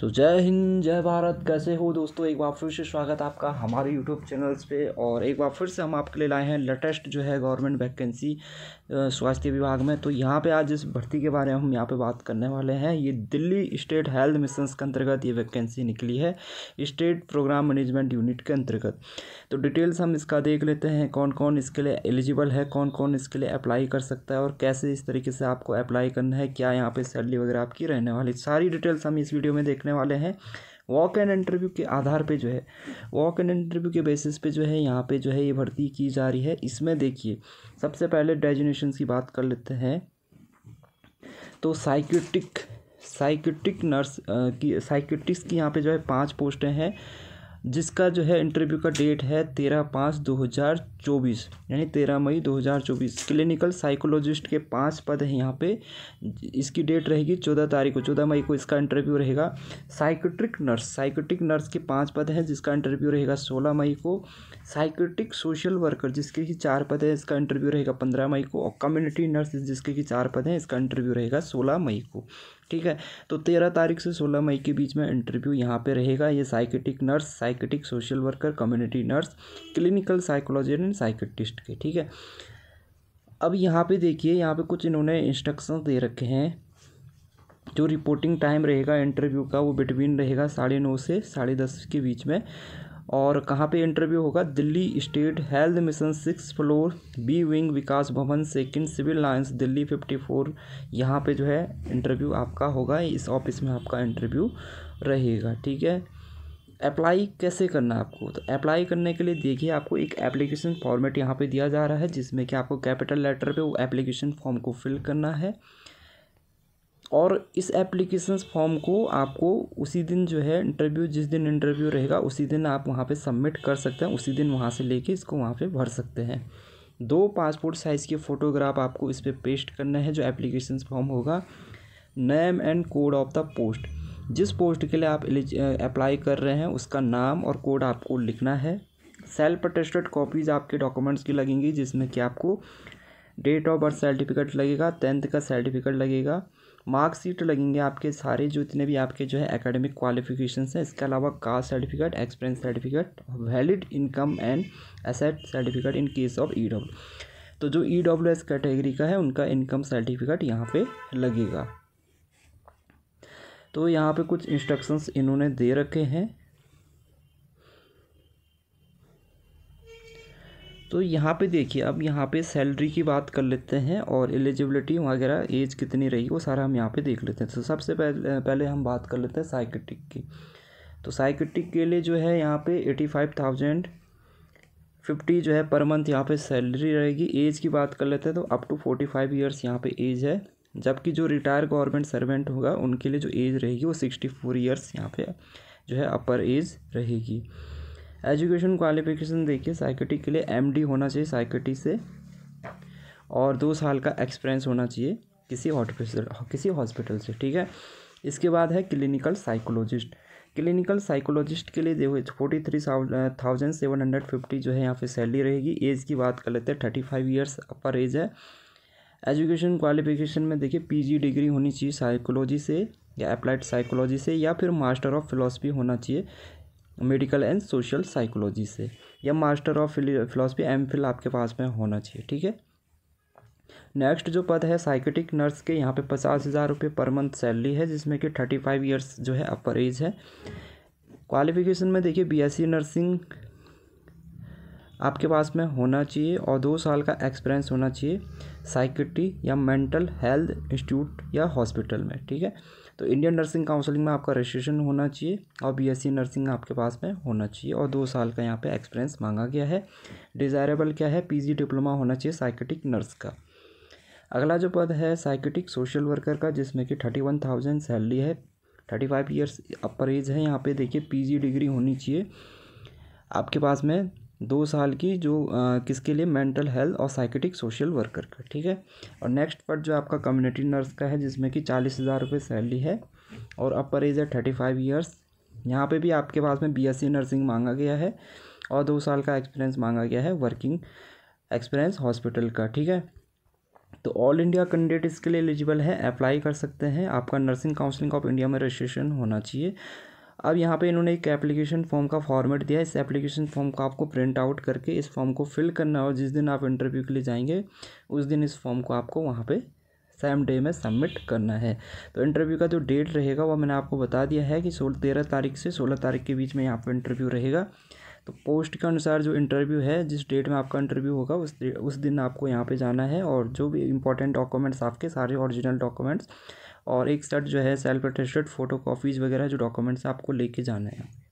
सो so, जय हिंद जय भारत कैसे हो दोस्तों एक बार फिर से स्वागत आपका हमारे यूट्यूब चैनल्स पे और एक बार फिर से हम आपके लिए लाए हैं लेटेस्ट जो है गवर्नमेंट वैकेंसी स्वास्थ्य विभाग में तो यहाँ पे आज इस भर्ती के बारे में हम यहाँ पे बात करने वाले हैं ये दिल्ली स्टेट हेल्थ मिशन के अंतर्गत ये वैकेंसी निकली है स्टेट प्रोग्राम मैनेजमेंट यूनिट के अंतर्गत तो डिटेल्स हम इसका देख लेते हैं कौन कौन इसके लिए एलिजिबल है कौन कौन इसके लिए अप्लाई कर सकता है और कैसे इस तरीके से आपको अप्लाई करना है क्या यहाँ पर सैलरी वगैरह आपकी रहने वाली सारी डिटेल्स हम इस वीडियो में देखने वाले हैं वॉक एंड इंटरव्यू के आधार पे जो है वॉक एंड इंटरव्यू के बेसिस पे जो है यहाँ पे जो है ये भर्ती की जा रही है इसमें देखिए सबसे पहले डेजिनेशन की बात कर लेते हैं तो साइक्यूटिक साइक्यूटिक नर्स की साइक्यूटिक्स की यहाँ पे जो है पांच पोस्टें हैं जिसका जो है इंटरव्यू का डेट है तेरह पाँच दो हज़ार चौबीस यानी तेरह मई दो हज़ार चौबीस क्लिनिकल साइकोलॉजिस्ट के पाँच पद हैं यहाँ पे इसकी डेट रहेगी चौदह तारीख को चौदह मई को इसका इंटरव्यू रहेगा साइकोट्रिक नर्स साइकोट्रिक नर्स के पाँच पद हैं जिसका इंटरव्यू रहेगा सोलह मई को साइकोट्रिक सोशल वर्कर जिसके कि चार पद हैं इसका इंटरव्यू रहेगा पंद्रह मई को और कम्युनिटी नर्स जिसके कि चार पद हैं इसका इंटरव्यू रहेगा सोलह मई को ठीक है तो तेरह तारीख से सोलह मई के बीच में इंटरव्यू यहाँ पे रहेगा ये psychiatric nurse psych psychiatric social worker community nurse clinical psychologist and psychiatrist के ठीक है अब यहाँ पे देखिए यहाँ पे कुछ इन्होंने इंस्ट्रक्शन दे रखे हैं जो रिपोर्टिंग टाइम रहेगा इंटरव्यू का वो बिटवीन रहेगा साढ़े नौ से साढ़े दस के बीच में और कहाँ पे इंटरव्यू होगा Delhi state health mission six floor B wing Vikas Bhawan second civil lines Delhi fifty four यहाँ पर जो है इंटरव्यू आपका होगा इस ऑफिस में आपका इंटरव्यू रहेगा ठीक है अप्लाई कैसे करना है आपको तो अप्लाई करने के लिए देखिए आपको एक एप्लीकेशन फॉर्मेट यहाँ पे दिया जा रहा है जिसमें कि आपको कैपिटल लेटर पे वो एप्लीकेशन फॉर्म को फिल करना है और इस एप्लीकेशन फॉर्म को आपको उसी दिन जो है इंटरव्यू जिस दिन इंटरव्यू रहेगा उसी दिन आप वहाँ पर सबमिट कर सकते हैं उसी दिन वहाँ से लेके इसको वहाँ पर भर सकते हैं दो पासपोर्ट साइज़ के फ़ोटोग्राफ आपको इस पर पे पेस्ट करना है जो एप्लीकेशन फॉर्म होगा name and code of the post जिस पोस्ट के लिए आप अप्लाई कर रहे हैं उसका नाम और कोड आपको लिखना है सेल्फ अटेस्टेड कॉपीज़ आपके डॉक्यूमेंट्स की लगेंगी जिसमें कि आपको डेट ऑफ बर्थ सर्टिफिकेट लगेगा टेंथ का सर्टिफिकेट लगेगा मार्कशीट लगेंगे आपके सारे जो इतने भी आपके जो है एकेडमिक क्वालिफिकेशन हैं इसके अलावा caste certificate experience certificate valid income and asset certificate in case of E W तो जो ई डब्ल्यू एस कैटेगरी का है उनका इनकम सर्टिफिकेट यहाँ पे लगेगा तो यहाँ पे कुछ इंस्ट्रक्शंस इन्होंने दे रखे हैं तो यहाँ पे देखिए अब यहाँ पे सैलरी की बात कर लेते हैं और एलिजिबिलिटी वगैरह एज कितनी रही वो सारा हम यहाँ पे देख लेते हैं तो सबसे पहले पहले हम बात कर लेते हैं साइकेटिक की तो साइकेटिक के लिए जो है यहाँ पे एटी फाइव थाउजेंड फिफ्टी जो है पर मंथ यहाँ पे सैलरी रहेगी एज की बात कर लेते हैं तो up to forty five years यहाँ पर एज है जबकि जो रिटायर गवर्नमेंट सर्वेंट होगा उनके लिए जो एज रहेगी वो सिक्सटी फोर ईयर्स यहाँ पे जो है अपर एज रहेगी एजुकेशन क्वालिफिकेशन देखिए साइकेटिक के लिए एम होना चाहिए साइकेटिक से और दो साल का एक्सपीरियंस होना चाहिए किसी हॉस्पिटल किसी हॉस्पिटल से ठीक है इसके बाद है क्लिनिकल साइकोलॉजिस्ट क्लिनिकल साइकोलॉजिस्ट के लिए देखो forty three thousand seven hundred fifty जो है यहाँ पे सैलरी रहेगी एज की बात कर लेते हैं thirty five years upper age है एजुकेशन क्वालिफिकेशन में देखिए पीजी डिग्री होनी चाहिए साइकोलॉजी से या अप्लाइड साइकोलॉजी से या फिर मास्टर ऑफ फिलोसफी होना चाहिए मेडिकल एंड सोशल साइकोलॉजी से या master of philosophy M Phil आपके पास में होना चाहिए ठीक है नेक्स्ट जो पद है साइकेटिक नर्स के यहाँ पे पचास हज़ार रुपये पर मंथ सैलरी है जिसमें कि थर्टी फाइव ईयर्स जो है अपर एज है क्वालिफिकेशन में देखिए बीएससी नर्सिंग आपके पास में होना चाहिए और दो साल का एक्सपीरियंस होना चाहिए साइकट्री या मेंटल हेल्थ इंस्टीट्यूट या हॉस्पिटल में ठीक है तो इंडियन नर्सिंग काउंसलिंग में आपका रजिस्ट्रेशन होना चाहिए और बीएससी नर्सिंग आपके पास में होना चाहिए और दो साल का यहाँ पे एक्सपीरियंस मांगा गया है डिज़ायरेबल क्या है पीजी डिप्लोमा होना चाहिए साइकेटिक नर्स का अगला जो पद है साइकेटिक सोशल वर्कर का जिसमें कि थर्टी वन थाउजेंड सैलरी है thirty five years upper age है यहाँ पर देखिए पी डिग्री होनी चाहिए आपके पास में दो साल की जो आ, किसके लिए मेंटल हेल्थ और साइकेटिक सोशल वर्कर का ठीक है और नेक्स्ट पर जो आपका कम्युनिटी नर्स का है जिसमें कि चालीस हज़ार रुपये सैलरी है और अपर एज है थर्टी फाइव ईयर्स यहाँ पे भी आपके पास में बीएससी नर्सिंग मांगा गया है और दो साल का एक्सपीरियंस मांगा गया है वर्किंग एक्सपीरियंस हॉस्पिटल का ठीक है तो ऑल इंडिया कैंडिडेट इसके लिए एलिजिबल है अप्लाई कर सकते हैं आपका नर्सिंग काउंसलिंग ऑफ इंडिया में रजिस्ट्रेशन होना चाहिए अब यहाँ पे इन्होंने एक एप्लीकेशन फॉर्म का फॉर्मेट दिया इस एप्लीकेशन फॉर्म को आपको प्रिंट आउट करके इस फॉर्म को फिल करना है और जिस दिन आप इंटरव्यू के लिए जाएंगे उस दिन इस फॉर्म को आपको वहाँ पे सेम डे में सबमिट करना है तो इंटरव्यू का जो डेट रहेगा वो मैंने आपको बता दिया है कि सोलह तेरह तारीख से सोलह तारीख के बीच में यहाँ पर इंटरव्यू रहेगा तो पोस्ट के अनुसार जो इंटरव्यू है जिस डेट में आपका इंटरव्यू होगा उस उस दिन आपको यहाँ पे जाना है और जो भी इंपॉर्टेंट डॉक्यूमेंट्स आपके सारे ओरिजिनल डॉक्यूमेंट्स और एक सेट जो है सेल्फ अटेस्टेड फ़ोटो कॉपीज़ वगैरह जो डॉक्यूमेंट्स आपको लेके जाना है